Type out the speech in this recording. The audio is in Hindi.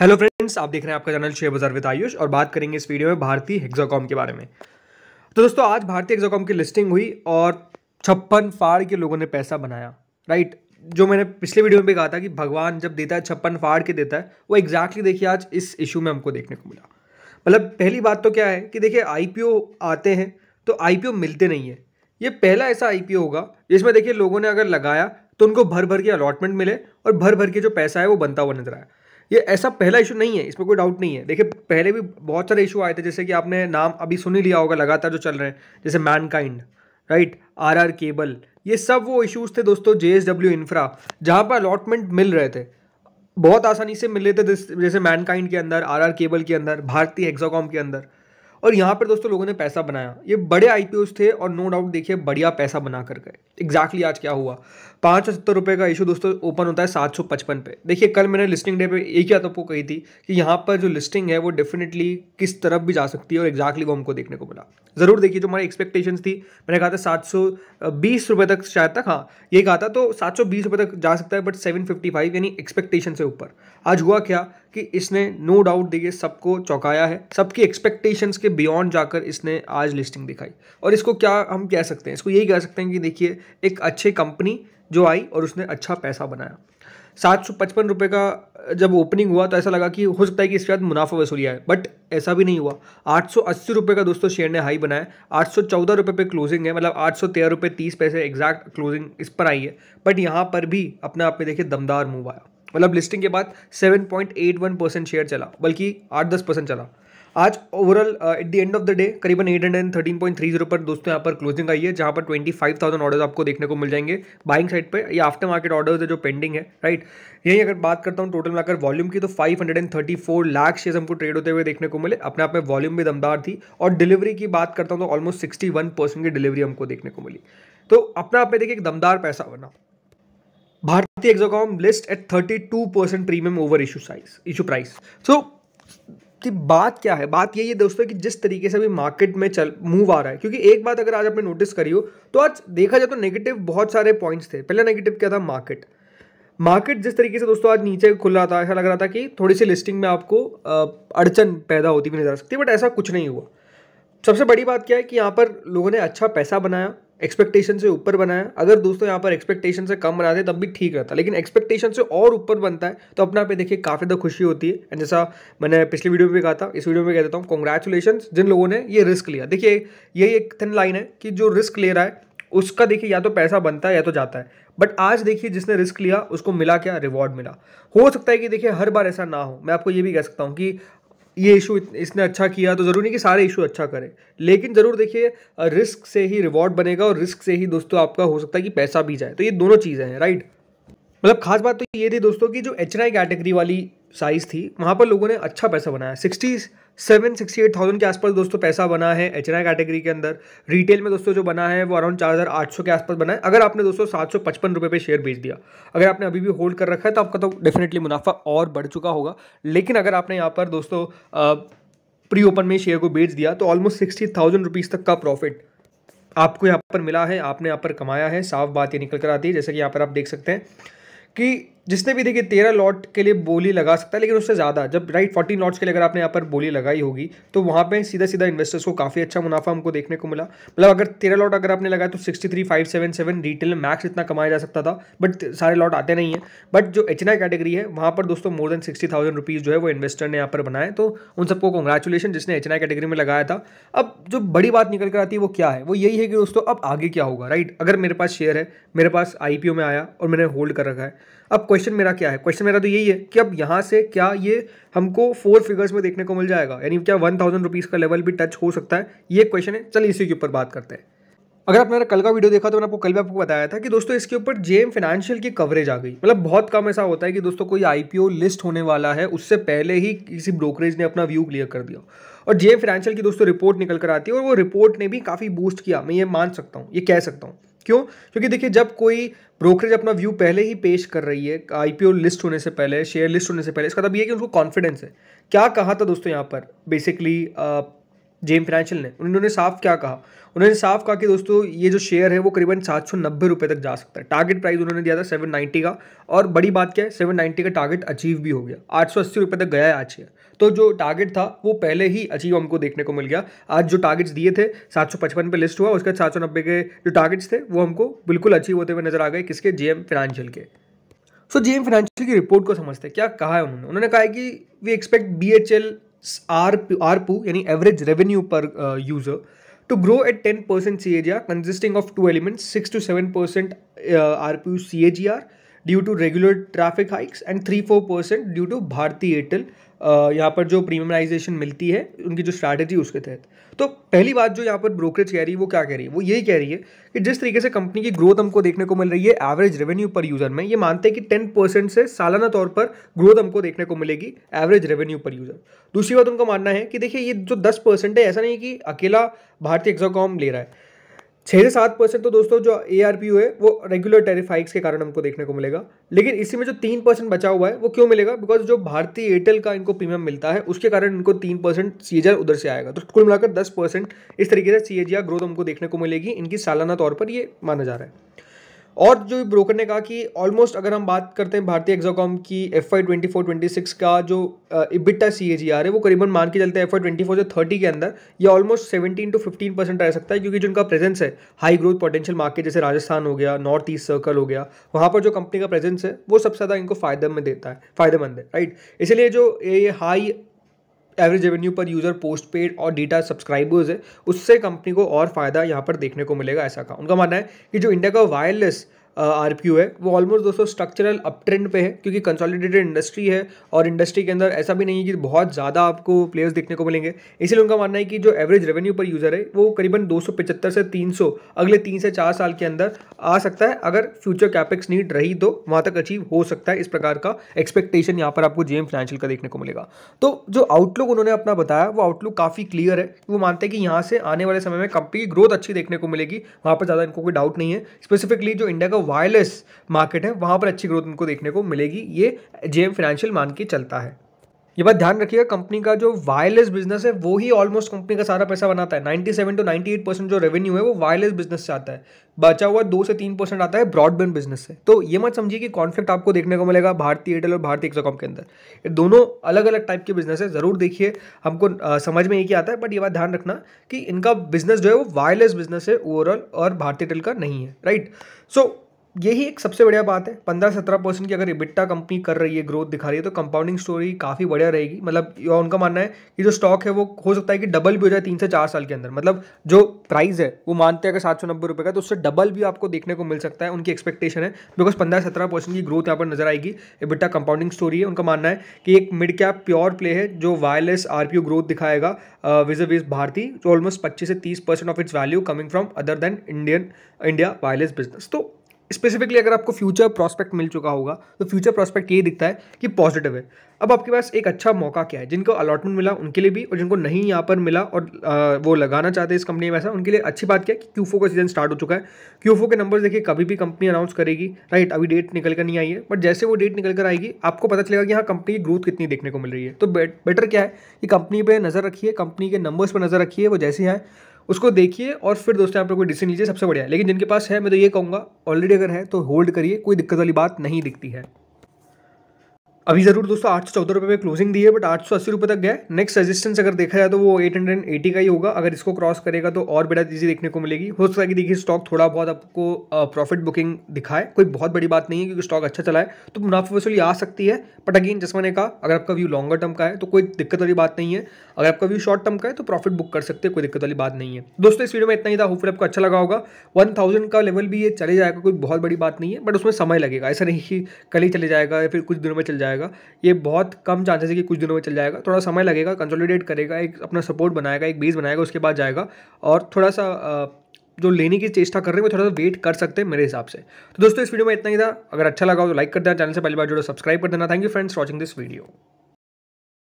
हेलो फ्रेंड्स आप देख रहे हैं आपका चैनल शेयर बाजार विद आयुष और बात करेंगे इस वीडियो में भारतीय हेक्जाकॉम के बारे में तो दोस्तों आज भारतीय हेक्जाकॉम की लिस्टिंग हुई और छप्पन फाड़ के लोगों ने पैसा बनाया राइट जो मैंने पिछले वीडियो में भी कहा था कि भगवान जब देता है छप्पन फाड़ के देता है वो एग्जैक्टली देखिए आज इस इशू में हमको देखने को मिला मतलब पहली बात तो क्या है कि देखिए आई आते हैं तो आई मिलते नहीं है ये पहला ऐसा आई होगा जिसमें देखिए लोगों ने अगर लगाया तो उनको भर भर के अलॉटमेंट मिले और भर भर के जो पैसा है वो बनता हुआ नजर आया ये ऐसा पहला इशू नहीं है इसमें कोई डाउट नहीं है देखिए पहले भी बहुत सारे इशू आए थे जैसे कि आपने नाम अभी सुन ही लिया होगा लगातार जो चल रहे हैं जैसे Mankind right R R cable ये सब वो इश्यूज़ थे दोस्तों जे एस डब्ल्यू इन्फ्रा जहाँ पर अलॉटमेंट मिल रहे थे बहुत आसानी से मिल रहे थे जैसे मैनकाइंड के अंदर आर आर केबल के अंदर भारतीय एक्जोकॉम के अंदर और यहाँ पर दोस्तों लोगों ने पैसा बनाया ये बड़े आई थे और नो डाउट देखिए बढ़िया पैसा बना कर गए एग्जैक्टली आज क्या हुआ पाँच सौ सत्तर रुपये का इशू दोस्तों ओपन होता है सात सौ पचपन पे देखिए कल मैंने लिस्टिंग डे पे एक ही बात आपको कही थी कि यहाँ पर जो लिस्टिंग है वो डेफिनेटली किस तरफ भी जा सकती है और एग्जैक्टली वो हमको देखने को मिला ज़रूर देखिए जो हमारी एक्सपेक्टेशन थी मैंने कहा था सात सौ बीस रुपये तक शायद तक हाँ ये कहा था तो सात सौ बीस रुपये तक जा सकता है बट सेवन फिफ्टी फाइव यानी एक्सपेक्टेशन से ऊपर आज हुआ क्या कि इसने नो डाउट देखिए सबको चौंकाया है सबकी एक्सपेक्टेशंस के बियॉन्ड जाकर इसने आज लिस्टिंग दिखाई और इसको क्या हम कह सकते हैं इसको यही कह सकते हैं कि देखिए एक अच्छी कंपनी जो आई और उसने अच्छा पैसा बनाया सात सौ पचपन रुपये का जब ओपनिंग हुआ तो ऐसा लगा कि हो सकता है कि इसके बाद मुनाफा वसूली आए बट ऐसा भी नहीं हुआ आठ सौ अस्सी रुपये का दोस्तों शेयर ने हाई बनाया आठ सौ चौदह रुपये पर क्लोजिंग है मतलब आठ सौ तेरह रुपये तीस पैसे एग्जैक्ट क्लोजिंग इस पर आई है बट यहाँ पर भी अपने आप में देखिए दमदार मूव आया मतलब लिस्टिंग के बाद 7.81 परसेंट शेयर चला बल्कि 8 दस परसेंट चला आज overall at the end of the day करीबन 813.30 पर दोस्तों यहाँ पर क्लोजिंग आई है जहाँ पर 25,000 ऑर्डर्स आपको देखने को मिल जाएंगे बाइंग साइड पे या आफ्टर मार्केट ऑर्डर्स है जो पेंडिंग है राइट यही अगर बात करता हूँ टोटल मिलाकर वॉल्यूम की तो 534 लाख शेयर हमको ट्रेड होते हुए देखने को मिले अपने आप में वॉल्यूम भी दमदार थी और डिलीवरी की बात करता हूँ तो ऑलमोस्ट सिक्सटी की डिलीवरी हमको देखने को मिली तो अपने आप में देखिए एक दमदार पैसा बना Bharti list at thirty two percent premium over issue size issue price सो कि बात क्या है बात यही है दोस्तों कि जिस तरीके से अभी मार्केट में चल मूव आ रहा है क्योंकि एक बात अगर आज आपने नोटिस करी हो तो आज देखा जाए तो नेगेटिव बहुत सारे पॉइंट्स थे पहला नेगेटिव क्या था मार्केट मार्केट जिस तरीके से दोस्तों आज नीचे खुल रहा था ऐसा लग रहा था कि थोड़ी सी लिस्टिंग में आपको अड़चन पैदा होती भी नजर आ सकती बट ऐसा कुछ नहीं हुआ सबसे बड़ी बात क्या है कि यहाँ पर लोगों ने अच्छा पैसा बनाया एक्सपेक्टेशन से ऊपर बनाया अगर दोस्तों यहाँ पर एक्सपेक्टेशन से कम बनाते तब भी ठीक रहता लेकिन एक्सपेक्टेशन से और ऊपर बनता है तो अपने आप देखिए काफ़ी ज़्यादा खुशी होती है एंड जैसा मैंने पिछली वीडियो में भी कहा था इस वीडियो में कह देता हूँ कॉन्ग्रेचुलेशन जिन लोगों ने ये रिस्क लिया देखिए यही एक थिन लाइन है कि जो रिस्क ले रहा है उसका देखिए या तो पैसा बनता है या तो जाता है बट आज देखिए जिसने रिस्क लिया उसको मिला क्या रिवॉर्ड मिला हो सकता है कि देखिए हर बार ऐसा ना हो मैं आपको ये भी कह सकता हूँ कि ये इशू इसने अच्छा किया तो ज़रूरी नहीं कि सारे इशू अच्छा करें लेकिन ज़रूर देखिए रिस्क से ही रिवॉर्ड बनेगा और रिस्क से ही दोस्तों आपका हो सकता है कि पैसा भी जाए तो ये दोनों चीज़ें हैं राइट मतलब खास बात तो ये थी दोस्तों कि जो एच कैटेगरी वाली साइज़ थी वहाँ पर लोगों ने अच्छा पैसा बनाया sixty seven sixty eight thousand के आसपास दोस्तों पैसा बना है एच कैटेगरी के अंदर रिटेल में दोस्तों जो बना है वो अराउंड चार हज़ार आठ सौ के आसपास बना है अगर आपने दोस्तों सात सौ पचपन रुपये पर शेयर बेच दिया अगर आपने अभी भी होल्ड कर रखा है तो आपका तो डेफिनेटली मुनाफा और बढ़ चुका होगा लेकिन अगर आपने यहाँ पर दोस्तों प्री ओपन में शेयर को बेच दिया तो ऑलमोस्ट सिक्सटी थाउजेंड रुपीज़ तक का प्रॉफिट आपको यहाँ पर मिला है आपने यहाँ पर कमाया है साफ बात ये निकल कर आती है जैसे कि यहाँ पर आप देख सकते हैं कि जिसने भी देखिए तेरह लॉट के लिए बोली लगा सकता है लेकिन उससे ज़्यादा जब राइट फोर्टीन लॉट्स के लिए अगर आपने यहाँ पर बोली लगाई होगी तो वहाँ पे सीधा सीधा इन्वेस्टर्स को काफ़ी अच्छा मुनाफा हमको देखने को मिला मतलब अगर तेरह लॉट अगर आपने लगाया तो sixty three five seven seven retail में मैक्स इतना कमाया जा सकता था बट सारे लॉट आते नहीं है बट जो एच कैटेगरी है वहाँ पर दोस्तों more than sixty thousand rupees जो है वो इन्वेस्टर ने यहाँ पर बनाए तो उन सबको कंग्रेचुलेशन जिसने एच कैटेगरी में लगाया था अब जो बड़ी बात निकल कर आती है वो क्या है वो यही है कि दोस्तों अब आगे क्या होगा राइट अगर मेरे पास शेयर है मेरे पास आई में आया और मैंने होल्ड कर रखा है अब क्वेश्चन मेरा क्या है क्वेश्चन मेरा तो यही है कि अब यहाँ से क्या ये हमको फोर फिगर्स में देखने को मिल जाएगा यानी क्या वन थाउजेंड रुपीज़ का लेवल भी टच हो सकता है ये क्वेश्चन है चल इसी के ऊपर बात करते हैं अगर आपने मेरा कल का वीडियो देखा तो मैंने आपको कल भी आपको बताया था कि दोस्तों इसके ऊपर जेएम फाइनेंशियल की कवरेज आ गई मतलब बहुत कम ऐसा होता है कि दोस्तों कोई आईपीओ लिस्ट होने वाला है उससे पहले ही किसी ब्रोकरेज ने अपना व्यू क्लियर कर दिया और जेएम फाइनेंशियल की दोस्तों रिपोर्ट निकल कर आती है और वो रिपोर्ट ने भी काफ़ी बूस्ट किया मैं ये मान सकता हूँ ये कह सकता हूँ क्यों क्योंकि देखिए जब कोई ब्रोकरेज अपना व्यू पहले ही पेश कर रही है आईपीओ लिस्ट होने से पहले शेयर लिस्ट होने से पहले इसका तब मतलब ये कि उनको कॉन्फिडेंस है क्या कहा था दोस्तों यहाँ पर बेसिकली जेम फाइनेंशियल ने उन्होंने साफ क्या कहा उन्होंने साफ कहा कि दोस्तों ये जो शेयर है वो करीबन सात सौ नब्बे रुपये तक जा सकता है टारगेट प्राइस उन्होंने दिया था सेवन नाइन्टी का और बड़ी बात क्या है सेवन नाइन्टी का टारगेट अचीव भी हो गया आठ सौ अस्सी रुपये तक गया है आज शेयर तो जो टारगेट था वो पहले ही अचीव हमको देखने को मिल गया आज जो टारगेट्स दिए थे सात पे लिस्ट हुआ उसके बाद सात के जो टारगेट्स थे वो हमको बिल्कुल अचीव होते हुए नजर आ गए किसके जीएम फाइनेंशियल के सो जीएम फाइनेंशियल की रिपोर्ट को समझते हैं क्या कहा है उन्होंने उन्होंने कहा है कि we expect B H L R यानी average revenue per user to grow at 10% CAGR consisting of two elements 6 to 7% uh, RPU CAGR due to regular traffic hikes and three four percent due to Bharti Airtel यहाँ पर जो प्रीमियमाइजेशन मिलती है उनकी जो स्ट्रैटेजी उसके तहत तो पहली बात जो यहाँ पर ब्रोकरेज कह रही है वो क्या कह रही है वो यही कह रही है कि जिस तरीके से कंपनी की ग्रोथ हमको देखने को मिल रही है एवरेज रेवेन्यू पर यूज़र में ये मानते हैं कि टेन परसेंट से सालाना तौर पर ग्रोथ हमको देखने को मिलेगी एवरेज रेवेन्यू पर यूज़र दूसरी बात उनका मानना है कि देखिए ये जो दस परसेंट है ऐसा नहीं कि अकेला भारतीय एग्जाकॉम ले रहा है छः से सात परसेंट तो दोस्तों जो ए आर पी है वो रेगुलर टैरिफ हाइक्स के कारण हमको देखने को मिलेगा लेकिन इसी में जो तीन परसेंट बचा हुआ है वो क्यों मिलेगा बिकॉज जो भारतीय एयरटेल का इनको प्रीमियम मिलता है उसके कारण इनको तीन परसेंट सी उधर से आएगा तो कुल मिलाकर दस परसेंट इस तरीके से सी ग्रोथ हमको देखने को मिलेगी इनकी सालाना तौर पर ये माना जा रहा है और जो ब्रोकर ने कहा कि ऑलमोस्ट अगर हम बात करते हैं भारतीय एक्जोकॉम की F I twenty four twenty six का जो EBITDA C A ji are है वो करीबन मान के चलते हैं एफ आई ट्वेंटी फोर से थर्टी के अंदर ये almost seventeen to fifteen percent रह सकता है क्योंकि जो उनका प्रेजेंस है हाई ग्रोथ पोटेंशियल मार्केट जैसे राजस्थान हो गया नॉर्थ ईस्ट सर्कल हो गया वहाँ पर जो कंपनी का प्रेजेंस है वो सबसे ज़्यादा इनको फायदे में देता है फायदेमंद है राइट इसीलिए जो ये high average revenue per user postpaid और डेटा सब्सक्राइबर्स है उससे कंपनी को और फ़ायदा यहाँ पर देखने को मिलेगा ऐसा का उनका मानना है कि जो इंडिया का वायरलेस आर uh, है वो ऑलमोस्ट दोस्तों स्ट्रक्चरल अप ट्रेंड पे है क्योंकि कंसोलिडेटेड इंडस्ट्री है और इंडस्ट्री के अंदर ऐसा भी नहीं है कि बहुत ज़्यादा आपको प्लेयर्स देखने को मिलेंगे इसीलिए उनका मानना है कि जो एवरेज रेवेन्यू पर यूज़र है वो करीबन 275 से 300 अगले तीन से चार साल के अंदर आ सकता है अगर फ्यूचर कैपेक्स नीड रही तो वहाँ तक अचीव हो सकता है इस प्रकार का एक्सपेक्टेशन यहाँ पर आपको जेम फाइनेंशियल का देखने को मिलेगा तो जो आउटलुक उन्होंने अपना बताया वो आउटलुक काफ़ी क्लियर है वो मानते हैं कि यहाँ से आने वाले समय में कंपनी की ग्रोथ अच्छी देखने को मिलेगी वहाँ पर ज़्यादा इनको कोई डाउट नहीं है स्पेसिफिकली जो इंडिया का वायरलेस मार्केट है वहाँ पर अच्छी ग्रोथ उनको देखने को मिलेगी ये जे फाइनेंशियल मान के चलता है ये बात ध्यान रखिएगा कंपनी का जो वायरलेस बिजनेस है वो ही ऑलमोस्ट कंपनी का सारा पैसा बनाता है 97 सेवन टू 98 परसेंट जो रेवेन्यू है वो वायरलेस बिजनेस से आता है बचा हुआ दो से तीन परसेंट आता है ब्रॉडबैंड बिजनेस से तो ये मत समझिए कि कॉन्फ्लिक्ट आपको देखने को मिलेगा भारतीय एयरटेल और भारतीय एक्सोकॉम के अंदर दोनों अलग अलग टाइप के बिजनेस है ज़रूर देखिए हमको समझ में एक ही आता है बट ये बात ध्यान रखना कि इनका बिजनेस जो है वो वायरलेस बिजनेस है ओवरऑल और भारतीय एयरटेल का नहीं है राइट सो यही एक सबसे बढ़िया बात है पंद्रह सत्रह परसेंट की अगर इबिट्टा कंपनी कर रही है ग्रोथ दिखा रही है तो कंपाउंडिंग स्टोरी काफ़ी बढ़िया रहेगी मतलब उनका मानना है कि जो स्टॉक है वो हो सकता है कि डबल भी हो जाए तीन से चार साल के अंदर मतलब जो प्राइस है वो मानते हैं अगर सात सौ नब्बे रुपये का तो उससे डबल भी आपको देखने को मिल सकता है उनकी एक्सपेक्टेशन है बिकॉज पंद्रह सत्रह परसेंट की ग्रोथ यहाँ पर नजर आएगी इबिट्टा कंपाउंडिंग स्टोरी है उनका मानना है कि एक मिड कैप प्योर प्ले है जो वायरलेस आर पी ग्रोथ दिखाएगा विज विज भारती ऑलमोस्ट पच्चीस से तीस percent of its value coming from other than Indian India wireless business तो स्पेसिफिकली अगर आपको फ्यूचर प्रॉस्पेक्ट मिल चुका होगा तो फ्यूचर प्रॉस्पेक्ट ये दिखता है कि पॉजिटिव है अब आपके पास एक अच्छा मौका क्या है जिनको अलॉटमेंट मिला उनके लिए भी और जिनको नहीं यहाँ पर मिला और आ, वो लगाना चाहते हैं इस कंपनी में वैसा उनके लिए अच्छी बात क्या है कि क्यूफो का सीजन स्टार्ट हो चुका है क्यूफो के नंबर देखिए कभी भी कंपनी अनाउंस करेगी राइट अभी डेट निकल कर नहीं आई है बट जैसे वो डेट निकल कर आएगी आपको पता चलेगा कि हाँ कंपनी की ग्रोथ कितनी देखने को मिल रही है तो बेटर क्या है कि कंपनी पर नज़र रखिए कंपनी के नंबर्स पर नज़र रखिए वो जैसे हैं उसको देखिए और फिर दोस्तों आप लोग कोई डिसीजन लीजिए सबसे बढ़िया लेकिन जिनके पास है मैं तो ये कहूँगा ऑलरेडी अगर है तो होल्ड करिए कोई दिक्कत वाली बात नहीं दिखती है अभी ज़रूर दोस्तों आठ सौ चौदह रुपये पे क्लोजिंग दी है बट आठ सौ अस्सी रुपये तक गया नेक्स्ट रेजिस्टेंस अगर देखा जाए तो वो एट हंड्रेड एटी का ही होगा अगर इसको क्रॉस करेगा तो और बड़ा चीज़ें देखने को मिलेगी हो सकता है कि देखिए स्टॉक थोड़ा बहुत आपको प्रॉफिट बुकिंग दिखाए कोई बहुत बड़ी बात नहीं है क्योंकि स्टॉक अच्छा चला है तो मुनाफा वसूली आ सकती है बट अगेन जैसे ने कहा अगर आपका व्यू लॉन्गर टर्म का है तो कोई दिक्कत वाली बात नहीं है अगर आपका व्यू शॉर्ट टर्म का है तो प्रॉफिट बुक कर सकते हैं कोई दिक्कत वाली बात नहीं है दोस्तों इस वीडियो में इतना ही था होपफुल आपको अच्छा लगा होगा वन थाउजेंड का लेवल भी ये चले जाएगा कोई बहुत बड़ी बात नहीं है बट उसमें समय लगेगा ऐसा नहीं कि कल ही चले जाएगा या फिर कुछ दिनों में चल जाएगा जाएगा ये बहुत कम चांसेस है कि कुछ दिनों में चल जाएगा थोड़ा समय लगेगा कंसोलिडेट करेगा एक अपना सपोर्ट बनाएगा एक बेस बनाएगा उसके बाद जाएगा और थोड़ा सा जो लेने की चेष्टा कर रहे हैं वो थोड़ा सा वेट कर सकते हैं मेरे हिसाब से तो दोस्तों इस वीडियो में इतना ही था अगर अच्छा लगा तो लाइक कर देना चैनल से पहली बार जुड़ो सब्सक्राइब कर देना thank you friends watching this video